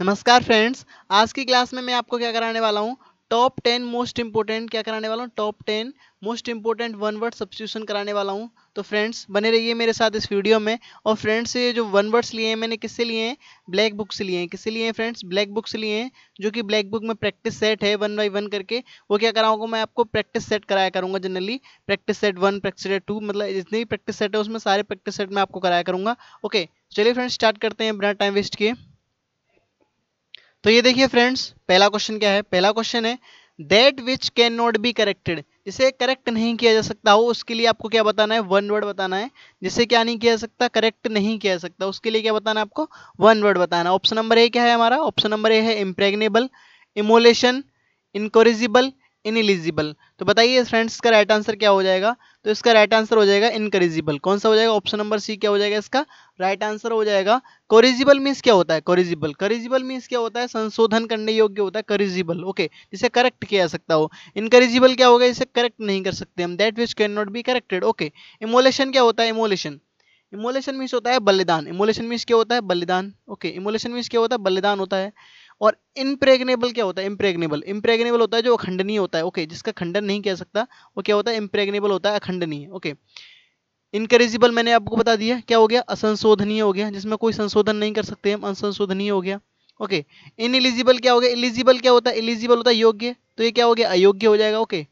नमस्कार फ्रेंड्स आज की क्लास में मैं आपको क्या कराने वाला हूँ टॉप टेन मोस्ट इंपोर्टेंट क्या कराने वाला हूँ top ten most important one word substitution कराने वाला हूँ तो फ्रेंड्स बने रहिए मेरे साथ इस वीडियो में और फ्रेंड्स ये जो वन वर्ड्स लिए हैं मैंने किससे लिए हैं ब्लैक बुक से लिए हैं किससे लिए हैं फ्रेंड्स ब्लैक बुक से लिए हैं जो कि ब्लैक बुक में प्रैक्टिस सेट है वन बाई वन करके वो क्या कराऊंगा मैं आपको प्रैक्टिस सेट कराया करूँगा generally practice set one practice set two मतलब जितने भी प्रैक्टिस सेट है उसमें सारे प्रैक्टिस सेट मैं आपको कराया करूँगा ओके चलिए फ्रेंड्स स्टार्ट करते हैं बिना टाइम वेस्ट किए तो ये देखिए फ्रेंड्स पहला क्वेश्चन क्या है पहला क्वेश्चन है that which can not be corrected जिसे करेक्ट नहीं किया जा सकता हो उसके लिए आपको क्या बताना है वन वर्ड बताना है जिसे क्या नहीं किया जा सकता करेक्ट नहीं किया जा सकता उसके लिए क्या बताना है आपको वन वर्ड बताना है ऑप्शन नंबर ए क्या है हमारा ऑप्शन नंबर ए है इम्प्रेगनेबल इमोलेशन इनकोरिजिबल इनएलिजिबल तो बताइए फ्रेंड्स इसका राइट आंसर क्या हो जाएगा तो इसका राइट आंसर हो जाएगा इनकरिजिबल कौन सा हो जाएगा ऑप्शन नंबर सी क्या हो जाएगा इसका राइट आंसर हो जाएगा कोरिजिबल मीन्स क्या होता है कोरिजिबल करिजिबल मीन्स क्या होता है संशोधन करने योग्य होता है करिजिबल ओके जिसे करेक्ट किया जा सकता हो इनकरिजिबल क्या होगा इसे करेक्ट नहीं कर सकते हम that which can not be corrected okay immolation क्या होता है इमोलेशन इमोलेशन मीन्स होता है बलिदान इमोलेशन मीन्स क्या होता है बलिदान ओके इमोलेशन मीन्स क्या होता है बलिदान होता है और इम्प्रेगनेबल क्या होता है इम्प्रेगनेबल इम्प्रेगनेबल होता है जो अखंडनीय होता है ओके जिसका खंडन नहीं कह सकता वो क्या होता है इम्प्रेगनेबल होता है अखंडनीय ओके इनकरेजिबल मैंने आपको बता दिया क्या हो गया असंशोधनीय हो गया जिसमें कोई संशोधन नहीं कर सकते हम असंशोधनीय हो गया ओके इन एलिजिबल क्या हो गया एलिजिबल क्या होता है एलिजिबल होता है योग्य तो ये क्या हो गया अयोग्य हो जाएगा ओके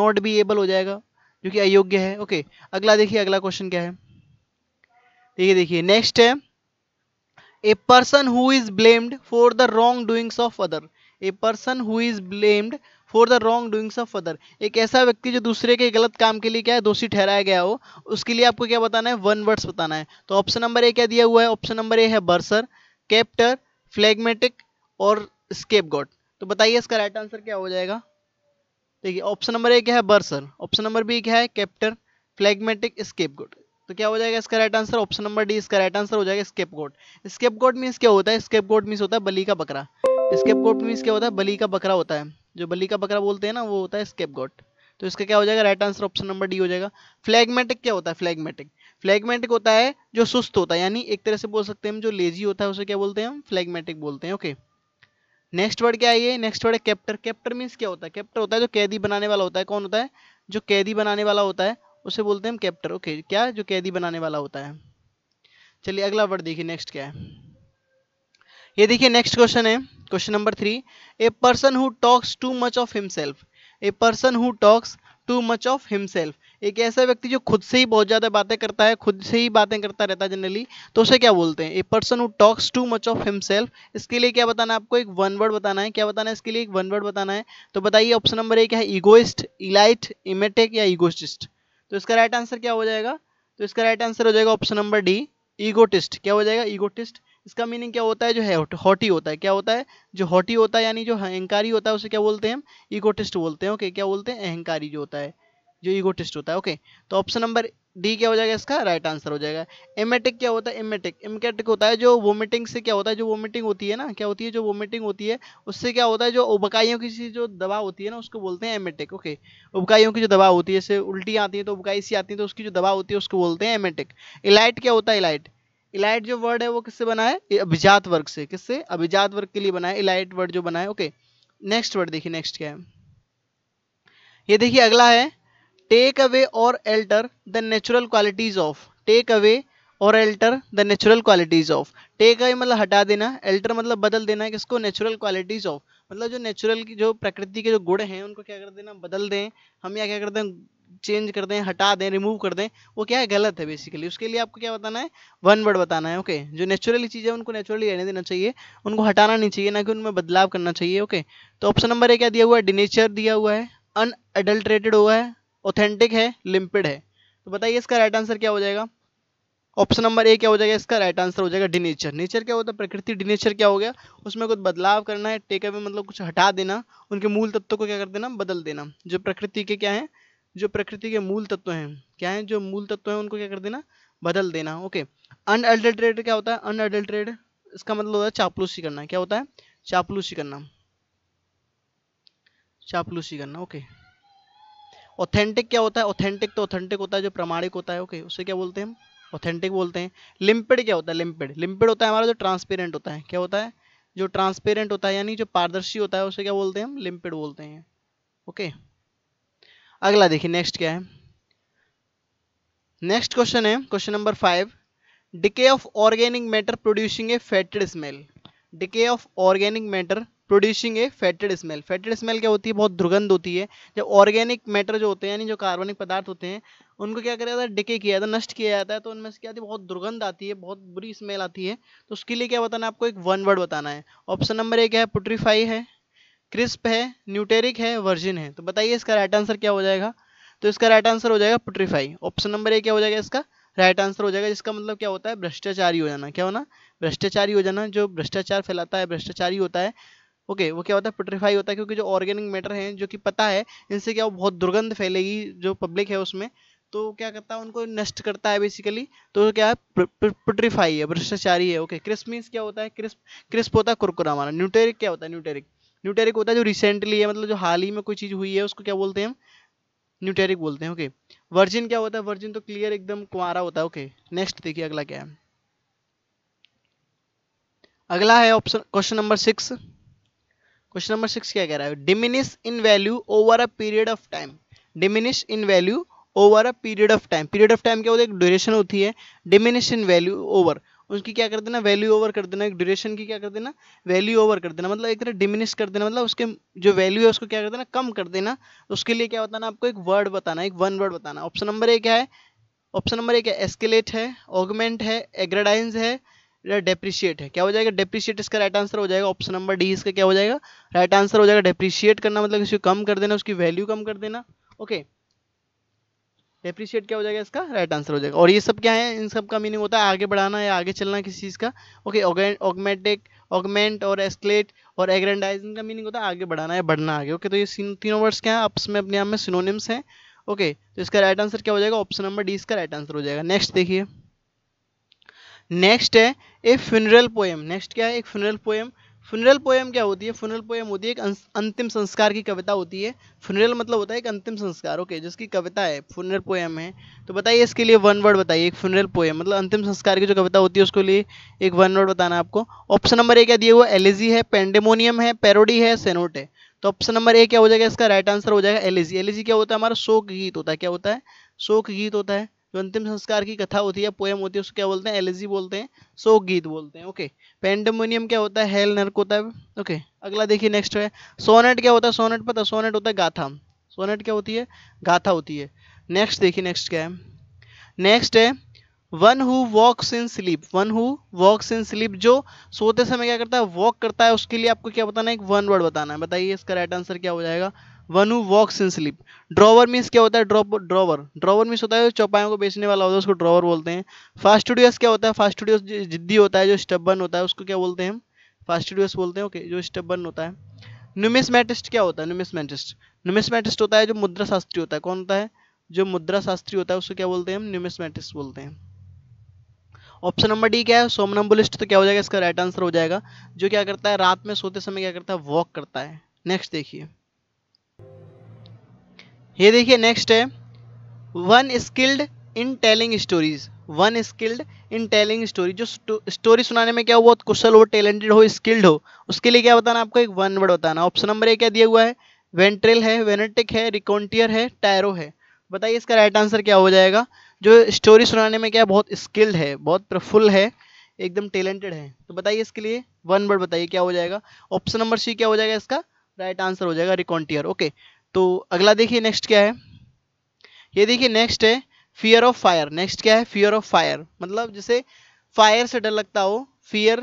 नॉट बी एबल हो जाएगा जो कि अयोग्य है ओके अगला देखिए अगला क्वेश्चन क्या है देखिए देखिए नेक्स्ट है a person who is blamed for the for doings of other a person who is blamed for the the doings of other एक ऐसा व्यक्ति जो दूसरे के गलत काम के लिए क्या है दोषी ठहराया गया हो उसके लिए आपको क्या बताना है वन वर्ड्स बताना है तो ऑप्शन नंबर ए क्या दिया हुआ है ऑप्शन नंबर ए है बर्सर कैप्टर फ्लैगमेटिक और स्केप तो बताइए इसका राइट आंसर क्या हो जाएगा देखिए ऑप्शन नंबर ए क्या है बर्सर ऑप्शन नंबर बी क्या है कैप्टर फ्लैगमेटिक स्केप तो क्या हो जाएगा इसका right answer option number D इसका राइट आंसर हो जाएगा scapegoat scapegoat means क्या होता है स्केप गोट मीन्स होता है बली का बकरा स्केप गोट मीन्स क्या होता है बली का बकरा होता है जो बली का बकरा बोलते हैं ना वो होता है स्केप गोट तो इसका क्या हो जाएगा right answer option number D हो जाएगा फ्लैगमेटिक क्या होता है फ्लैगमेटिक फ्लैगमेटिक होता है जो सुस्त होता है यानी एक तरह से बोल सकते हैं हम जो लेजी होता है उसे क्या बोलते हैं हम फ्लैगमेटिक बोलते हैं ओके नेक्स्ट वर्ड क्या है ये नेक्स्ट वर्ड है कैप्टर कैप्टर मीन्स क्या होता है कैप्टर होता है जो कैदी बनाने वाला होता है कौन होता है जो कैदी बनाने वाला होता है उसे बोलते हैं हम कैप्टर ओके क्या जो कैदी बनाने वाला होता है चलिए अगला वर्ड देखिए नेक्स्ट क्या है ये देखिए नेक्स्ट क्वेश्चन है question number three a person who talks too much of himself a person who talks too much of himself एक ऐसा व्यक्ति जो खुद से ही बहुत ज़्यादा बातें करता है खुद से ही बातें करता रहता है जनरली तो उसे क्या बोलते हैं a person who talks too much of himself इसके लिए क्या बताना है आपको एक वन वर्ड बताना है क्या बताना है इसके लिए एक वन वर्ड बताना है तो बताइए ऑप्शन नंबर ए क्या है ईगोइस्ट इलाइट इमेटिक या इगोस्टिस्ट तो इसका राइट आंसर क्या हो जाएगा तो इसका राइट आंसर हो जाएगा ऑप्शन नंबर डी ईगोटिस्ट क्या हो जाएगा ईगोटिस्ट इसका मीनिंग क्या होता है जो है हॉटी होता है क्या होता है जो हॉटी होता है यानी जो अहंकारी होता है उसे क्या बोलते हैं हम ईगोटिस्ट बोलते हैं ओके क्या बोलते हैं अहंकारी जो होता है जो ईगो टेस्ट होता है ओके तो ऑप्शन नंबर डी क्या हो जाएगा इसका राइट right आंसर हो जाएगा एमेटिक क्या होता है एमेटिक एमकेटिक होता है जो वोमिटिंग से क्या होता है जो वोमिटिंग होती है ना क्या होती है जो वोमिटिंग होती है उससे क्या होता है जो उबकाइयों की जो दवा होती है ना उसको बोलते हैं एमेटिक ओके उबकाइयों की जो दवा होती है जैसे उल्टी आती है तो उबकाई सी आती है तो उसकी जो दवा होती है उसको बोलते हैं एमेटिक इलाइट क्या होता है इलाइट इलाइट जो वर्ड है वो किससे बना है अभिजात वर्ग से किससे अभिजात वर्ग के लिए बना है इलाइट वर्ड जो बना है ओके नेक्स्ट वर्ड देखिए नेक्स्ट क्या है ये देखिए अगला है take away or alter the natural qualities of take away or alter the natural qualities of take away मतलब हटा देना एल्टर मतलब बदल देना किसको नेचुरल क्वालिटीज ऑफ मतलब जो नेचुरल की जो प्रकृति के जो गुण हैं उनको क्या कर देना बदल दें हम यहाँ क्या करते हैं चेंज कर दें हटा दें रिमूव कर दें वो क्या है गलत है बेसिकली उसके लिए आपको क्या बताना है वन वर्ड बताना है ओके okay? जो नेचुरली चीज़ें उनको नेचुरली रहने देना चाहिए उनको हटाना नहीं चाहिए ना कि उनमें बदलाव करना चाहिए ओके okay? तो ऑप्शन नंबर ए क्या दिया हुआ है डिनेचर दिया हुआ है अनएडल्ट्रेटेड हुआ है ऑथेंटिक है लिमिटेड है तो बताइए इसका राइट आंसर क्या हो जाएगा ऑप्शन नंबर ए क्या हो जाएगा इसका राइट आंसर हो जाएगा डिनेचर नेचर क्या होता है प्रकृति डिनेचर क्या हो गया उसमें कुछ बदलाव करना है टेक अवे मतलब कुछ हटा देना उनके मूल तत्वों को क्या कर देना बदल देना जो प्रकृति के क्या है जो प्रकृति के मूल तत्व हैं क्या है जो मूल तत्व हैं उनको क्या कर देना बदल देना ओके अनएडल्ट्रेट क्या होता है अनएडल्ट्रेट इसका मतलब होता है चापलूसी करना क्या होता है चापलूसी करना चापलूसी करना ओके ऑथेंटिक क्या होता है ऑथेंटिक तो ऑथेंटिक होता है जो प्रमाणिक होता है ओके okay, उसे क्या बोलते हैं हम ऑथेंटिक बोलते हैं लिम्पिड क्या होता है लिम्पिड लिम्पिड होता है हमारा जो ट्रांसपेरेंट होता है क्या होता है जो ट्रांसपेरेंट होता है यानी जो पारदर्शी होता है उसे क्या बोलते हैं हम लिम्पिड बोलते हैं ओके okay. अगला देखिए नेक्स्ट क्या है नेक्स्ट क्वेश्चन है question number five decay of organic matter producing a fetid smell decay of organic matter producing a fetid smell fetid smell क्या होती है बहुत दुर्गंध होती है जब ऑर्गेनिक मैटर जो होते हैं यानी जो कार्बनिक पदार्थ होते हैं उनको क्या किया जाता है डिके किया जाता है नष्ट किया जाता है तो उनमें से क्या आती है बहुत दुर्गंध आती है बहुत बुरी स्मेल आती है तो उसके लिए क्या बताना है आपको एक वन वर्ड बताना है ऑप्शन नंबर एक है पुट्रीफाई है क्रिस्प है न्यूटेरिक है वर्जिन है तो बताइए इसका राइट आंसर क्या हो जाएगा तो इसका राइट आंसर हो जाएगा पुट्रीफाई ऑप्शन नंबर ए क्या हो जाएगा इसका राइट आंसर हो जाएगा जिसका मतलब क्या होता है भ्रष्टाचारी हो जाना क्या होना भ्रष्टाचारी हो जाना जो भ्रष्टाचार फैलाता है भ्रष्टाचारी होता है ओके okay, वो क्या होता है पुट्रीफाई होता है क्योंकि जो ऑर्गेनिक मैटर हैं जो कि पता है इनसे क्या वो बहुत दुर्गंध फैलेगी जो पब्लिक है उसमें तो क्या करता है उनको नष्ट करता है बेसिकली तो क्या है पुट्रीफाई है भ्रष्टाचारी है ओके क्रिस्प मीन्स क्या होता है क्रिस्प क्रिस्प होता है कुरकुरा हमारा न्यूटेरिक क्या होता है न्यूटेरिक न्यूटेरिक होता है जो रिसेंटली है मतलब जो हाल ही में कोई चीज़ हुई है उसको क्या बोलते हैं हम न्यूटेरिक बोलते हैं ओके वर्जिन क्या होता है वर्जिन तो क्लियर एकदम कुमारा होता है ओके नेक्स्ट देखिए अगला क्या है अगला है option question number six question number six क्या कह रहा है diminish in value over a period of time diminish in value over a period of time period of time क्या होता है एक ड्यूरेशन होती है डिमिनिश इन वैल्यू ओवर उसकी क्या कर देना वैल्यू ओवर कर देना एक ड्यूरेशन की क्या कर देना वैल्यू ओवर कर देना मतलब एक तरह डिमिनिश कर देना मतलब उसके जो वैल्यू है उसको क्या कर देना कम कर देना उसके लिए क्या बताना आपको एक वर्ड बताना एक वन वर्ड बताना ऑप्शन नंबर ए क्या है ऑप्शन नंबर ए क्या एस्केलेट है ऑगमेंट है एग्राडाइंस है डेप्रिशिएट है क्या हो जाएगा डेप्रिशिएट इसका राइट आंसर हो जाएगा ऑप्शन नंबर डी इसका क्या हो जाएगा राइट आंसर हो जाएगा डेप्रिशिएट करना मतलब इसको कम कर देना उसकी वैल्यू कम कर देना ओके डेप्रिशिएट क्या हो जाएगा इसका राइट आंसर हो जाएगा और ये सब क्या है इन सब का मीनिंग होता है आगे बढ़ाना या आगे चलना किसी चीज़ का ओके ऑगमेटिक augment or escalate or aggrandizing का मीनिंग होता है आगे बढ़ाना या बढ़ना आगे ओके तो ये तीनों वर्ड्स क्या है आपस में अपने आप में सिनोनिम्स हैं ओके तो इसका राइट आंसर क्या हो जाएगा ऑप्शन नंबर डी इसका राइट आंसर हो जाएगा नेक्स्ट देखिए नेक्स्ट है ए फ्यूनरल पोएम नेक्स्ट क्या है एक फ्यूनरल पोएम फ्यूनरल पोएम क्या होती है फ्यूनरल पोएम होती है एक अंतिम संस्कार की कविता होती है फ्यूनरल मतलब होता है एक अंतिम संस्कार ओके okay, जिसकी कविता है फ्यूनरल पोएम है तो बताइए इसके लिए वन वर्ड बताइए एक फ्यूनरल पोएम मतलब अंतिम संस्कार की जो कविता होती है उसके लिए एक वन वर्ड बताना आपको ऑप्शन नंबर ए क्या दिया हुआ एलिजी है पेंडेमोनियम है पेरोडी है सेनोट है तो ऑप्शन नंबर ए क्या हो जाएगा इसका राइट आंसर हो जाएगा एलिजी एलिजी क्या होता है हमारा शोक गीत होता है क्या होता है शोक गीत होता है जो अंतिम संस्कार की कथा होती है पोएम होती है उसको क्या बोलते हैं एलजी बोलते हैं शोक गीत बोलते हैं ओके पेंडेमोनियम क्या होता है हेल नर्क होता है ओके अगला देखिए नेक्स्ट है सोनेट क्या होता है सोनेट पता सोनेट होता है गाथा सोनेट क्या होती है गाथा होती है नेक्स्ट देखिए नेक्स्ट क्या है नेक्स्ट है one who walks in sleep one who walks in sleep जो सोते समय क्या करता है वॉक करता है उसके लिए आपको क्या बताना है एक वन वर्ड बताना है बताइए इसका राइट आंसर क्या हो जाएगा one who walks in sleep ड्रॉवर मीन्स क्या होता है ड्रॉप ड्रॉवर ड्रॉवर मीन्स होता है जो को बेचने वाला होता है उसको ड्रॉवर बोलते हैं फास्ट स्टूडियस क्या होता है फास्ट स्टूडियस जिद्दी होता है जो स्टबन होता है उसको क्या बोलते हैं हम फास्ट स्टूडियस बोलते हैं ओके जो स्टबन होता है न्यूमिसमेटिस्ट क्या होता है न्यूमिसमेटिस्ट न्यूमिसमेटिस्ट होता है जो मुद्रा शास्त्री होता है कौन होता है जो मुद्रा शास्त्री होता है उसको क्या बोलते हैं हम न्यूमिसमेटिस्ट बोलते हैं ऑप्शन नंबर डी क्या है सोमनम्बुलिस्ट तो क्या हो जाएगा इसका राइट आंसर हो जाएगा जो क्या करता है रात में सोते समय क्या करता है वॉक करता है नेक्स्ट देखिए ये देखिए नेक्स्ट है one skilled in telling stories one skilled in telling story जो स्टोरी सुनाने में क्या हो बहुत कुशल हो टैलेंटेड हो स्किल्ड हो उसके लिए क्या बताना आपको एक वन वर्ड बताना ऑप्शन नंबर ए क्या दिया हुआ है वेंट्रिल है वेनेटिक है रिकॉन्टियर है टायरो है बताइए इसका राइट आंसर क्या हो जाएगा जो स्टोरी सुनाने में क्या बहुत स्किल्ड है बहुत प्रफुल्ल है एकदम टैलेंटेड है तो बताइए इसके लिए वन वर्ड बताइए क्या हो जाएगा ऑप्शन नंबर सी क्या हो जाएगा इसका राइट right आंसर हो जाएगा रिकॉन्टियर ओके तो अगला देखिए नेक्स्ट क्या है ये देखिए नेक्स्ट है फियर ऑफ फायर नेक्स्ट क्या है फियर ऑफ फायर मतलब जैसे फायर से डर लगता हो फियर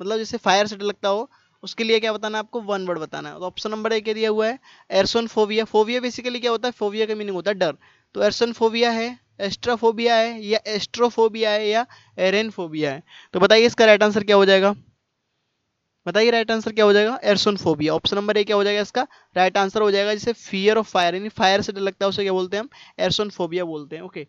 मतलब जैसे फायर से डर लगता हो उसके लिए क्या बताना है आपको वन वर्ड बताना है तो ऑप्शन नंबर एक दिया हुआ है एरसोन फोविया फोविया बेसिकली क्या होता है फोविया का मीनिंग होता है डर तो एरसोन फोविया है एस्ट्राफोबिया है या एस्ट्रोफोबिया है या एरेनफोबिया है तो बताइए इसका राइट आंसर क्या हो जाएगा बताइए राइट आंसर क्या हो जाएगा arson phobia option number A क्या हो जाएगा इसका राइट आंसर हो जाएगा जिसे फियर ऑफ फायर यानी फायर से डर लगता है उसे क्या बोलते हैं हम एरसोन फोबिया बोलते हैं ओके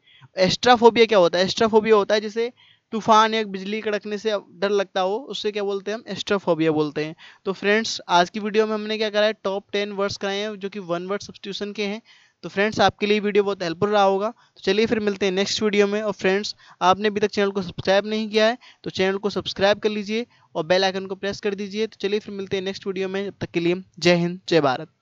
एस्ट्राफोबिया क्या होता है एस्ट्राफोबिया होता है जिसे तूफान या बिजली कड़कने से डर लगता हो उससे क्या बोलते हैं हम एस्ट्राफोबिया बोलते हैं तो फ्रेंड्स आज की वीडियो में हमने क्या करा है टॉप टेन वर्ड्स कराए हैं जो कि वन वर्ड सब्सटीट्यूशन के हैं तो फ्रेंड्स आपके लिए वीडियो बहुत हेल्पफुल रहा होगा तो चलिए फिर मिलते हैं नेक्स्ट वीडियो में और फ्रेंड्स आपने अभी तक चैनल को सब्सक्राइब नहीं किया है तो चैनल को सब्सक्राइब कर लीजिए और बेल आइकन को प्रेस कर दीजिए तो चलिए फिर मिलते हैं नेक्स्ट वीडियो में जब तक के लिए जय हिंद जय भारत